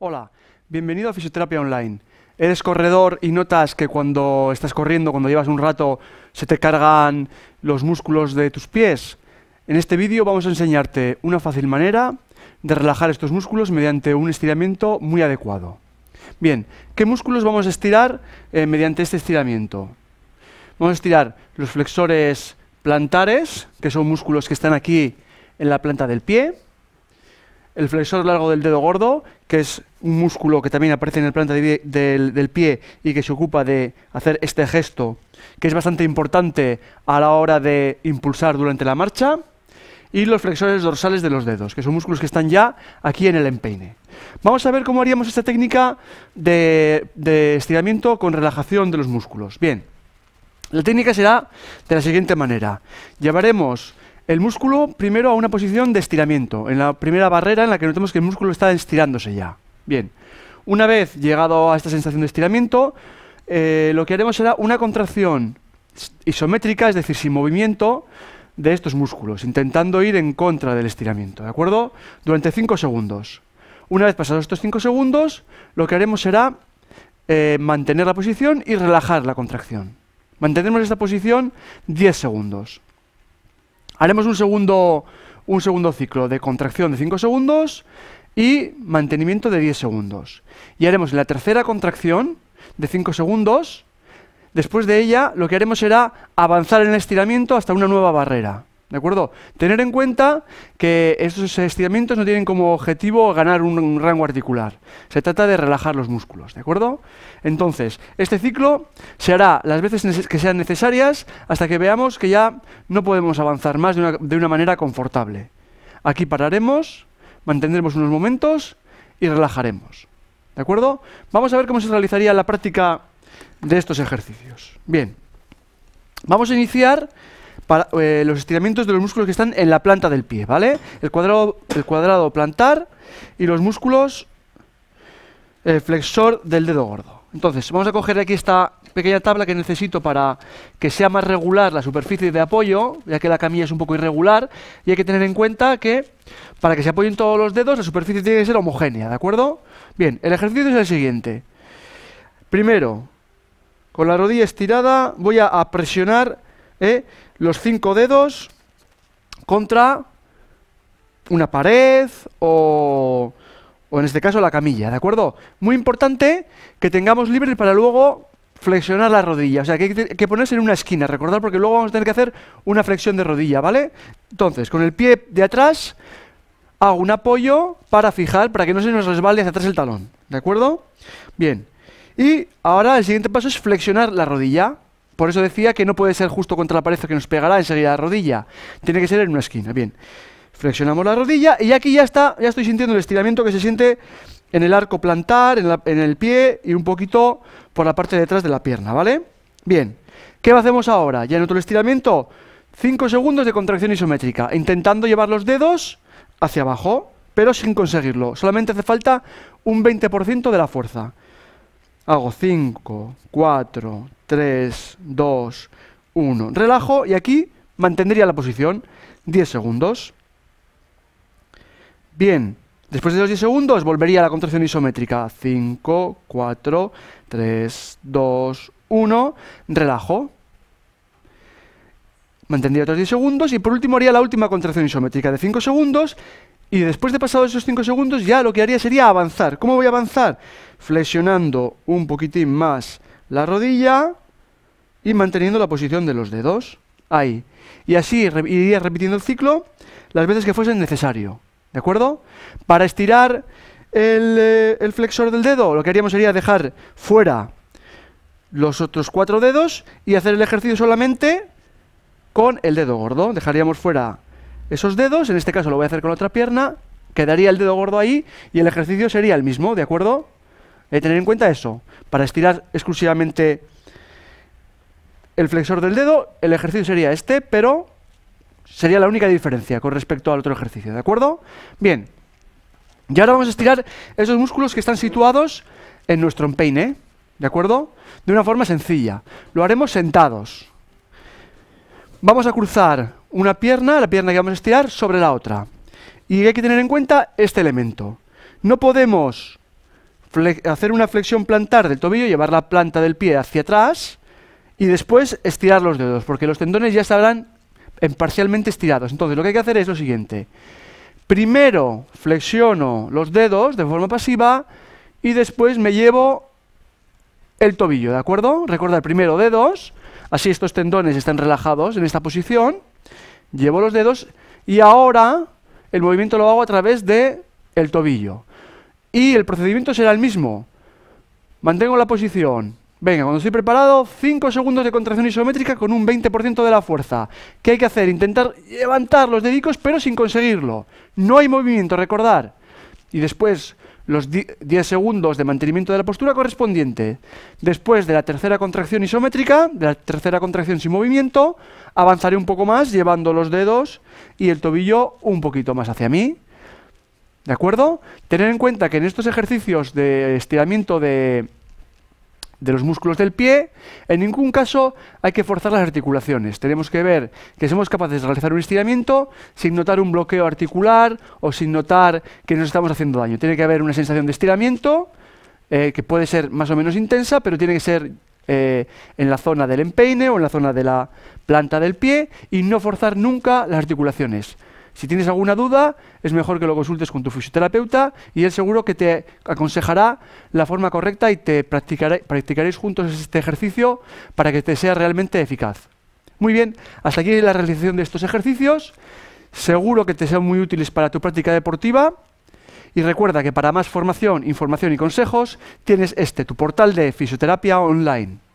Hola, bienvenido a Fisioterapia Online. ¿Eres corredor y notas que cuando estás corriendo, cuando llevas un rato, se te cargan los músculos de tus pies? En este vídeo vamos a enseñarte una fácil manera de relajar estos músculos mediante un estiramiento muy adecuado. Bien, ¿qué músculos vamos a estirar eh, mediante este estiramiento? Vamos a estirar los flexores plantares, que son músculos que están aquí en la planta del pie, el flexor largo del dedo gordo, que es un músculo que también aparece en el planta del, pie y que se ocupa de hacer este gesto, que es bastante importante a la hora de impulsar durante la marcha, y los flexores dorsales de los dedos, que son músculos que están ya aquí en el empeine. Vamos a ver cómo haríamos esta técnica de, de estiramiento con relajación de los músculos. Bien, la técnica será de la siguiente manera. Llevaremos el músculo primero a una posición de estiramiento, en la primera barrera en la que notemos que el músculo está estirándose ya. Bien, una vez llegado a esta sensación de estiramiento, eh, lo que haremos será una contracción isométrica, es decir, sin movimiento de estos músculos, intentando ir en contra del estiramiento, ¿de acuerdo? Durante 5 segundos. Una vez pasados estos 5 segundos, lo que haremos será eh, mantener la posición y relajar la contracción. Mantenemos esta posición 10 segundos. Haremos un segundo, un segundo ciclo de contracción de 5 segundos y mantenimiento de 10 segundos. Y haremos la tercera contracción de 5 segundos. Después de ella, lo que haremos será avanzar en el estiramiento hasta una nueva barrera. ¿De acuerdo? Tener en cuenta que estos estiramientos no tienen como objetivo ganar un, rango articular. Se trata de relajar los músculos, ¿de acuerdo? Entonces, este ciclo se hará las veces que sean necesarias hasta que veamos que ya no podemos avanzar más de una, de una manera confortable. Aquí pararemos, mantendremos unos momentos y relajaremos. ¿De acuerdo? Vamos a ver cómo se realizaría la práctica de estos ejercicios. Bien, vamos a iniciar para, eh, los estiramientos de los músculos que están en la planta del pie, ¿vale? El cuadrado, el cuadrado plantar y los músculos el flexor del dedo gordo. Entonces, vamos a coger aquí esta pequeña tabla que necesito para que sea más regular la superficie de apoyo, ya que la camilla es un poco irregular, y hay que tener en cuenta que para que se apoyen todos los dedos, la superficie tiene que ser homogénea, ¿de acuerdo? Bien, el ejercicio es el siguiente. Primero, con la rodilla estirada voy a presionar ¿eh? los cinco dedos contra una pared o, en este caso la camilla, ¿de acuerdo? Muy importante que tengamos libre para luego flexionar la rodilla, o sea, que hay que ponerse en una esquina, recordar porque luego vamos a tener que hacer una flexión de rodilla, ¿vale? Entonces, con el pie de atrás hago un apoyo para fijar, para que no se nos resbale hacia atrás el talón, ¿de acuerdo? Bien, y ahora el siguiente paso es flexionar la rodilla, por eso decía que no puede ser justo contra la pared que nos pegará enseguida la rodilla. Tiene que ser en una esquina. Bien. Flexionamos la rodilla y aquí ya está, ya estoy sintiendo el estiramiento que se siente en el arco plantar, en, el pie y un poquito por la parte de atrás de la pierna, ¿vale? Bien. ¿Qué hacemos ahora? Ya en otro estiramiento, 5 segundos de contracción isométrica, intentando llevar los dedos hacia abajo, pero sin conseguirlo. Solamente hace falta un 20% de la fuerza. Hago 5, 4, 3, 2, 1. Relajo y aquí mantendría la posición 10 segundos. Bien, después de los 10 segundos volvería a la contracción isométrica. 5, 4, 3, 2, 1. Relajo. Mantendría otros 10 segundos y por último haría la última contracción isométrica de 5 segundos y después de pasado esos 5 segundos, ya lo que haría sería avanzar. ¿Cómo voy a avanzar? Flexionando un poquitín más la rodilla y manteniendo la posición de los dedos. Ahí. Y así iría repitiendo el ciclo las veces que fuese necesario. ¿De acuerdo? Para estirar el, eh, el flexor del dedo, lo que haríamos sería dejar fuera los otros cuatro dedos y hacer el ejercicio solamente con el dedo gordo. Dejaríamos fuera esos dedos, en este caso lo voy a hacer con la otra pierna, quedaría el dedo gordo ahí y el ejercicio sería el mismo, ¿de acuerdo? Hay que tener en cuenta eso. Para estirar exclusivamente el flexor del dedo, el ejercicio sería este, pero sería la única diferencia con respecto al otro ejercicio, ¿de acuerdo? Bien. Y ahora vamos a estirar esos músculos que están situados en nuestro empeine, ¿de acuerdo? De una forma sencilla. Lo haremos sentados. Vamos a cruzar una pierna, la pierna que vamos a estirar, sobre la otra. Y hay que tener en cuenta este elemento. No podemos hacer una flexión plantar del tobillo, llevar la planta del pie hacia atrás y después estirar los dedos, porque los tendones ya estarán parcialmente estirados. Entonces lo que hay que hacer es lo siguiente. Primero flexiono los dedos de forma pasiva y después me llevo el tobillo, ¿de acuerdo? el primero dedos, así estos tendones están relajados en esta posición llevo los dedos y ahora el movimiento lo hago a través de el tobillo. Y el procedimiento será el mismo. Mantengo la posición. Venga, cuando estoy preparado, 5 segundos de contracción isométrica con un 20% de la fuerza. ¿Qué hay que hacer? Intentar levantar los dedicos pero sin conseguirlo. No hay movimiento, recordar. Y después los 10 segundos de mantenimiento de la postura correspondiente. Después de la tercera contracción isométrica, de la tercera contracción sin movimiento, avanzaré un poco más llevando los dedos y el tobillo un poquito más hacia mí. ¿De acuerdo? Tener en cuenta que en estos ejercicios de estiramiento de de los músculos del pie, en ningún caso hay que forzar las articulaciones. Tenemos que ver que somos capaces de realizar un estiramiento sin notar un bloqueo articular o sin notar que nos estamos haciendo daño. Tiene que haber una sensación de estiramiento eh, que puede ser más o menos intensa, pero tiene que ser eh, en la zona del empeine o en la zona de la planta del pie y no forzar nunca las articulaciones. Si tienes alguna duda, es mejor que lo consultes con tu fisioterapeuta y él seguro que te aconsejará la forma correcta y te practicaréis juntos este ejercicio para que te sea realmente eficaz. Muy bien, hasta aquí la realización de estos ejercicios. Seguro que te sean muy útiles para tu práctica deportiva. Y recuerda que para más formación, información y consejos tienes este, tu portal de fisioterapia online.